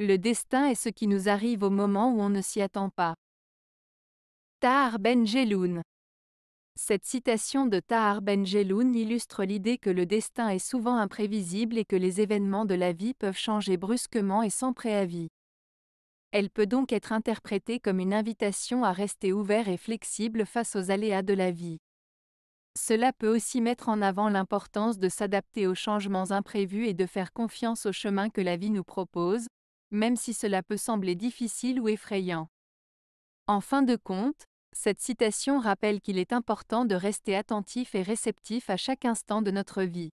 Le destin est ce qui nous arrive au moment où on ne s'y attend pas. Tahar Ben Jeloun. Cette citation de Tahar Ben Jeloun illustre l'idée que le destin est souvent imprévisible et que les événements de la vie peuvent changer brusquement et sans préavis. Elle peut donc être interprétée comme une invitation à rester ouvert et flexible face aux aléas de la vie. Cela peut aussi mettre en avant l'importance de s'adapter aux changements imprévus et de faire confiance au chemin que la vie nous propose, même si cela peut sembler difficile ou effrayant. En fin de compte, cette citation rappelle qu'il est important de rester attentif et réceptif à chaque instant de notre vie.